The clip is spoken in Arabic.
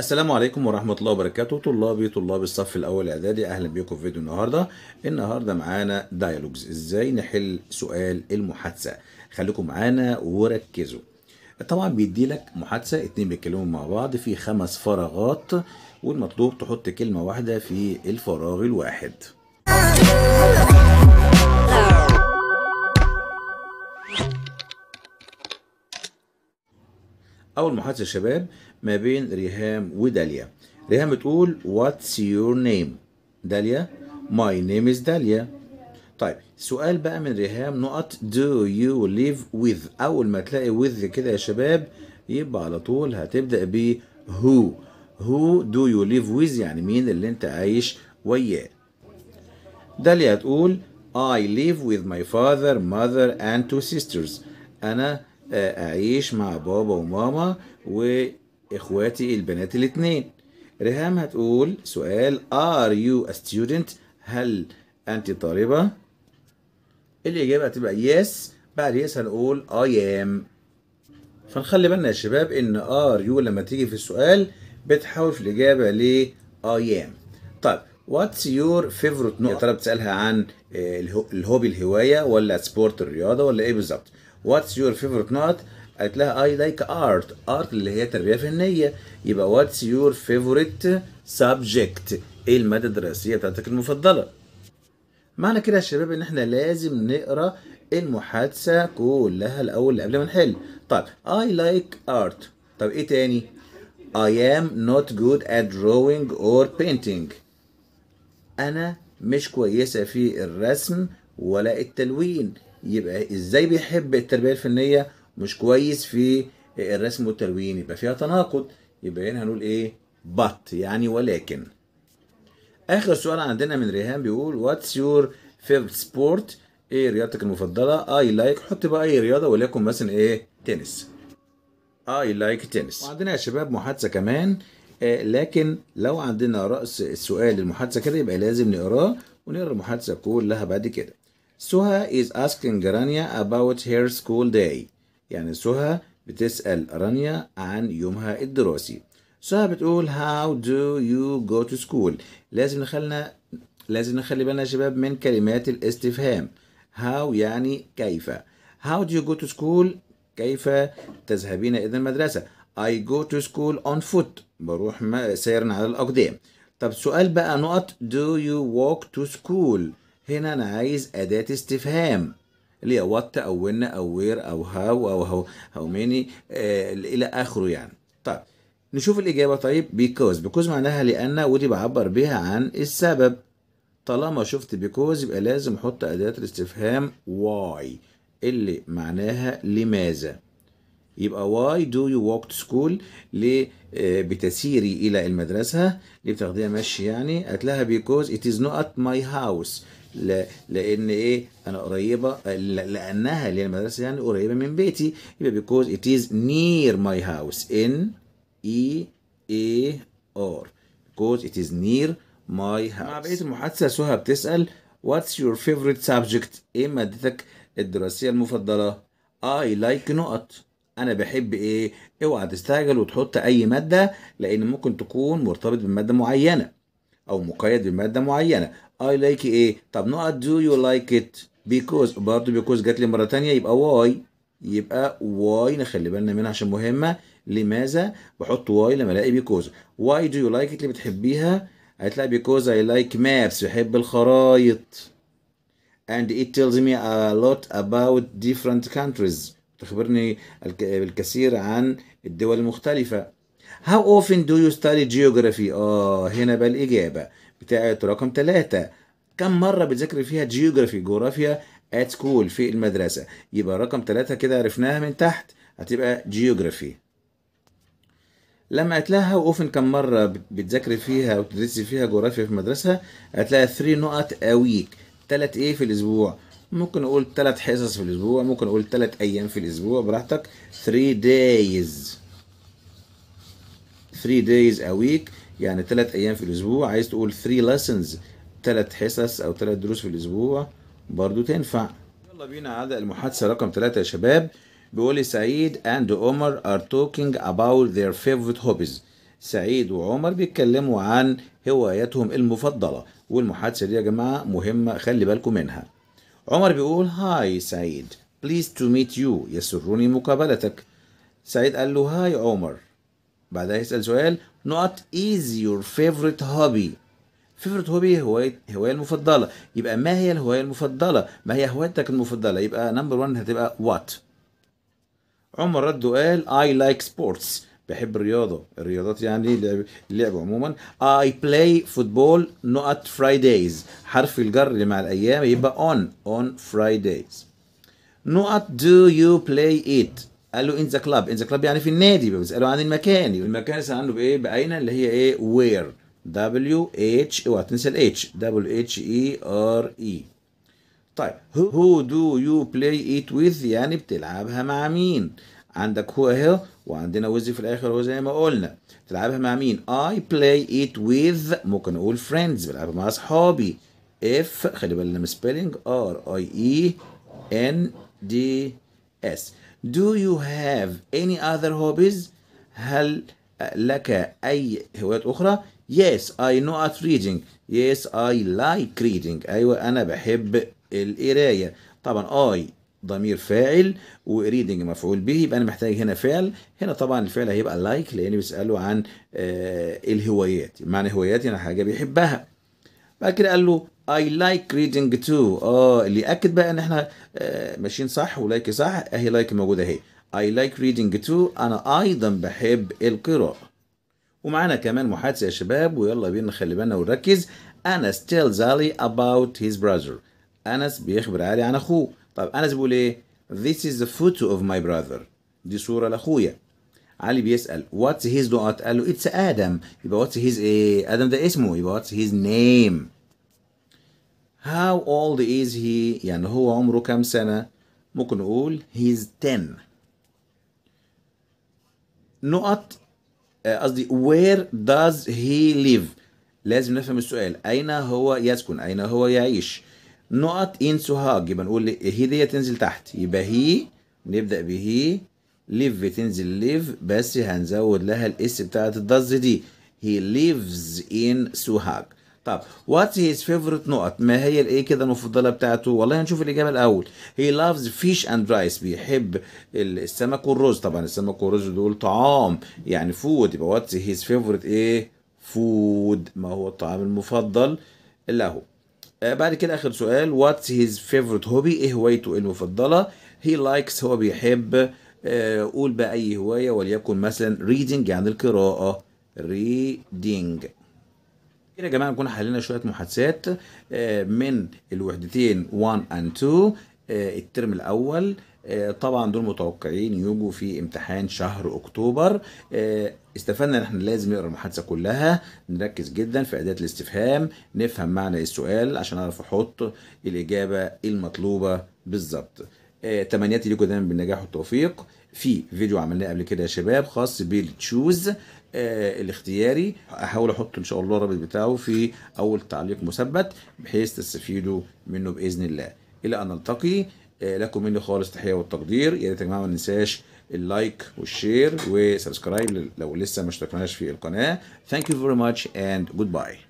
السلام عليكم ورحمة الله وبركاته طلابي طلاب الصف الأول إعدادي أهلا بيكم في فيديو النهاردة النهاردة معانا دايلوجز إزاي نحل سؤال المحادثة خليكم معانا وركزوا طبعا بيدي لك محادثة اتنين بيتكلموا مع بعض في خمس فراغات والمطلوب تحط كلمة واحدة في الفراغ الواحد أول محادثة شباب ما بين ريهام وداليا ريهام بتقول واتس يور نيم داليا ماي نيم از داليا طيب سؤال بقى من ريهام نقط دو يو ليف ويز أول ما تلاقي ويز كده يا شباب يبقى على طول هتبدأ ب هو هو دو يو ليف with يعني مين اللي انت عايش وياه داليا هتقول I live with my father, mother and two sisters أنا اعيش مع بابا وماما واخواتي البنات الاتنين ريهام هتقول سؤال are you a student هل انت طالبه الاجابه هتبقى yes بعد yes هنقول I am فنخلي بالنا يا شباب ان are you لما تيجي في السؤال بتحول في الاجابه ل I am طيب واتس يور فيفورت نوع يا ترى بتسالها عن آه، الهوبي الهوايه ولا سبورت الرياضه ولا ايه بالظبط واتس يور فيفورت نوت قالت لها اي لايك ارت ارت اللي هي تربيه فنيه يبقى واتس يور فيفورت سبجكت ايه الماده الدراسيه بتاعتك المفضله معنى كده يا شباب ان احنا لازم نقرا المحادثه كلها الاول قبل ما نحل طيب اي لايك ارت طب ايه تاني I am not good at drawing or painting. أنا مش كويسة في الرسم ولا التلوين. يبقى ازاي بيحب التربيه الفنيه مش كويس في الرسم والتلوين يبقى فيها تناقض يبقى هنا هنقول ايه بات يعني ولكن اخر سؤال عندنا من ريهام بيقول واتس يور favorite سبورت ايه رياضتك المفضله اي لايك like. حط بقى اي رياضه وليكن مثلا ايه تنس اي لايك تنس وعندنا يا شباب محادثه كمان آه لكن لو عندنا رأس السؤال المحادثة كده يبقى لازم نقراه ونقرا المحادثة كلها بعد كده سهى is asking رانيا about her school day يعني سهى بتسأل رانيا عن يومها الدراسي سهى بتقول how do you go to school لازم نخلنا لازم نخلي بالنا يا شباب من كلمات الاستفهام how يعني كيف how do you go to school كيف تذهبين إلى المدرسة I go to school on foot بروح سيرا على الأقدام طب سؤال بقى نقط do you walk to school هنا أنا عايز أداة استفهام اللي هي وات أو ون أو وير أو هاو أو هاو هاو ميني آه إلى آخره يعني طيب نشوف الإجابة طيب بيكوز بيكوز معناها لأن ودي بعبر بيها عن السبب طالما شفت بيكوز يبقى لازم أحط أداة الاستفهام واي اللي معناها لماذا يبقى why do you walk to school ليه آه، بتسيري إلى المدرسة ليه بتاخديها مشي يعني قالت because it is not نوت my house لان ايه انا قريبه لانها اللي المدرسه يعني قريبه من بيتي يبقى بيكوز ات از نير ماي هاوس ان اي اي r بيكوز ات از نير ماي هاوس مع بقيه المحادثه سهى بتسال واتس يور فيفورت سابجكت ايه مادتك الدراسيه المفضله اي لايك نقط انا بحب ايه اوعى تستعجل وتحط اي ماده لان ممكن تكون مرتبط بماده معينه او مقيد بماده معينه اي لايك ايه طب نقط دو يو لايك ات بيكوز برضه بيكوز جات لي مره ثانيه يبقى واي يبقى واي نخلي بالنا منها عشان مهمه لماذا بحط واي لما الاقي بيكوز واي دو يو لايك ات اللي بتحبيها هتلاقي بيكوز اي لايك مابس بحب الخرايط and it tells me a lot about different countries تخبرني الكثير عن الدول المختلفه How often do you study geography? آه هنا بقى الإجابة بتاعت رقم ثلاثة كم مرة بتذاكر فيها جيوغرافي جغرافيا at school في المدرسة يبقى رقم ثلاثة كده عرفناها من تحت هتبقى جيوغرافي لما how اوفن كم مرة بتذاكري فيها وتدرسي فيها جغرافيا في المدرسة هتلاقي 3 نقط اويك تلات ايه في الاسبوع ممكن اقول تلات حصص في الاسبوع ممكن اقول تلات ايام في الاسبوع براحتك 3 days 3 days a week يعني 3 ايام في الاسبوع عايز تقول 3 lessons 3 حصص او 3 دروس في الاسبوع برضو تنفع يلا بينا على المحادثه رقم 3 يا شباب بيقول لي سعيد اند عمر ار توكينج about their favorite hobbies سعيد وعمر بيتكلموا عن هواياتهم المفضله والمحادثه دي يا جماعه مهمه خلي بالكم منها عمر بيقول هاي سعيد بليز تو ميت يو يسرني مقابلتك سعيد قال له هاي عمر بعدها يسأل سؤال not is your favorite hobby فيفورت هوبي هواية هواية المفضلة يبقى ما هي الهواية المفضلة ما هي هوايتك المفضلة يبقى نمبر 1 هتبقى وات عمر رد وقال I like sports بحب الرياضة الرياضات يعني اللعب, اللعب عموما I play football not Fridays حرف الجر اللي مع الأيام يبقى on on Fridays not do you play it قال له ان ذا كلاب ان ذا كلاب يعني في النادي بيسالوا عن المكان المكان يسال عنه بايه باين اللي هي ايه وير دبليو اتش اوعى تنسى الاتش دبليو اتش اي ار اي طيب هو دو يو بلاي ات ويز يعني بتلعبها مع مين عندك هو هيل وعندنا ويز في الاخر هو زي ما قلنا بتلعبها مع مين اي بلاي ات ويز ممكن اقول فريندز بلعبها مع اصحابي اف خلي بالنا من سبيلنج ار اي اي ان دي اس Do you have any other hobbies هل لك أي هوايات أخرى Yes I know at reading Yes I like reading أيوة أنا بحب القراية طبعا I ضمير فاعل وريدنج مفعول به يبقى انا محتاج هنا فعل هنا طبعا الفعل هيبقى لايك like لان بيساله عن آه، الهوايات معنى هوايات يعني حاجه بيحبها بعد كده قال له I like reading too اه اللي ياكد بقى ان احنا آه، ماشيين صح ولايك صح اهي لايك موجوده اهي I like reading too انا ايضا بحب القراءه ومعانا كمان محادثه يا شباب ويلا بينا خلي بالنا ونركز انس tells علي about his brother انس بيخبر علي عن اخوه طب انس بيقول ايه This is the photo of my brother دي صوره لاخويا علي بيسأل واتس هيز دوت قال له اتس ادم يبقى واتس هيز ايه ادم ده اسمه يبقى واتس هيز نيم How old is he يعني هو عمره كام سنة ممكن نقول he's 10 نقط آه، قصدي where does he live لازم نفهم السؤال أين هو يسكن أين هو يعيش نقط in سوهاج يبقى نقول هي دي تنزل تحت يبقى هي نبدأ به live تنزل live بس هنزود لها الاس بتاعت does دي he lives in سوهاج طب واتس هيز فيفورت نقط ما هي الايه كده المفضله بتاعته والله هنشوف الاجابه الاول هي لافز فيش اند رايس بيحب السمك والرز طبعا السمك والرز دول طعام يعني فود يبقى واتس هيز فيفورت ايه فود ما هو الطعام المفضل له آه، بعد كده اخر سؤال واتس هيز فيفورت هوبي ايه هوايته المفضله هي لايكس هو بيحب آه، قول بقى اي هوايه وليكن مثلا ريدنج يعني القراءه ريدنج كده يا جماعه نكون حللنا شويه محادثات آه، من الوحدتين 1 اند 2 الترم الاول آه، طبعا دول متوقعين يجوا في امتحان شهر اكتوبر آه، استفدنا ان احنا لازم نقرا المحادثه كلها نركز جدا في اداه الاستفهام نفهم معنى السؤال عشان اعرف احط الاجابه المطلوبه بالظبط تمنياتي لكم دايما بالنجاح والتوفيق في فيديو عملناه قبل كده يا شباب خاص بالتشوز آه الاختياري هحاول احط ان شاء الله الرابط بتاعه في اول تعليق مثبت بحيث تستفيدوا منه باذن الله الى ان نلتقي آه لكم مني خالص تحيه والتقدير يا ريت يا جماعه ما ننساش اللايك والشير وسبسكرايب لو لسه ما اشتركناش في القناه ثانك يو فيري ماتش اند جود باي